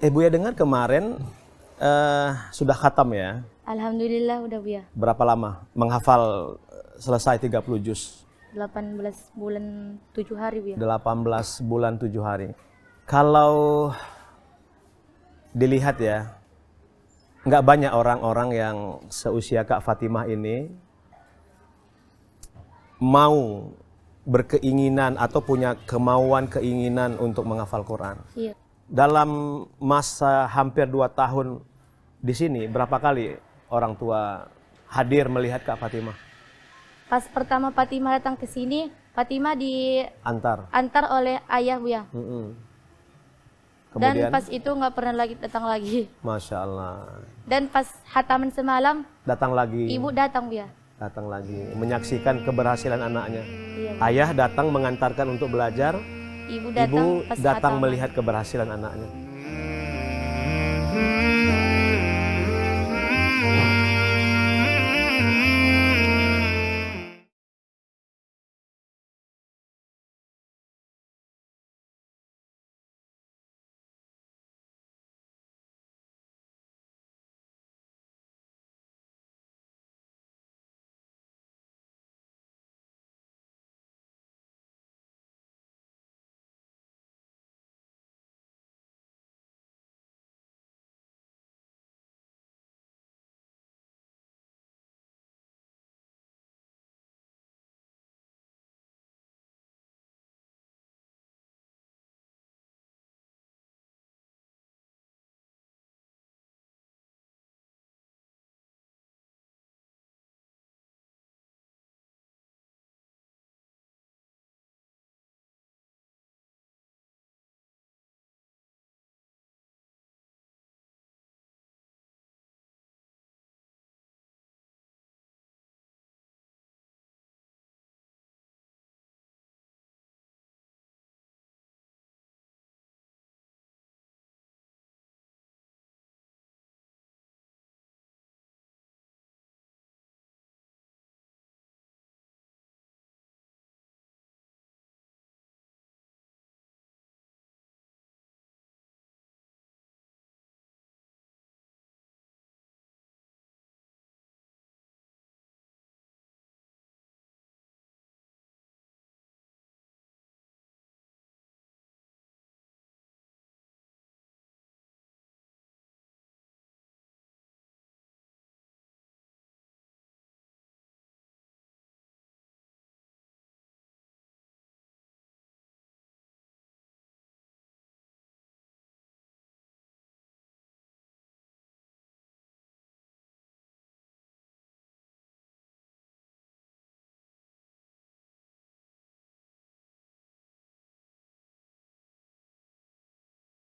Eh Buya dengar kemarin uh, sudah khatam ya? Alhamdulillah udah Buya. Berapa lama menghafal eh, selesai 30 juz? 18 bulan 7 hari Buya. 18 bulan 7 hari. Kalau dilihat ya, nggak banyak orang-orang yang seusia Kak Fatimah ini mau berkeinginan atau punya kemauan keinginan untuk menghafal Quran. Iya dalam masa hampir dua tahun di sini, berapa kali orang tua hadir melihat Kak Fatimah? Pas pertama Fatimah datang ke sini, Fatimah di antar antar oleh ayah Buya. Mm -hmm. Kemudian, Dan pas itu nggak pernah lagi datang lagi. Masya Allah. Dan pas hataman semalam datang lagi. Ibu datang ya. datang lagi menyaksikan keberhasilan anaknya. Iya, Ayah datang mengantarkan untuk belajar, Ibu datang, Ibu datang melihat keberhasilan anaknya.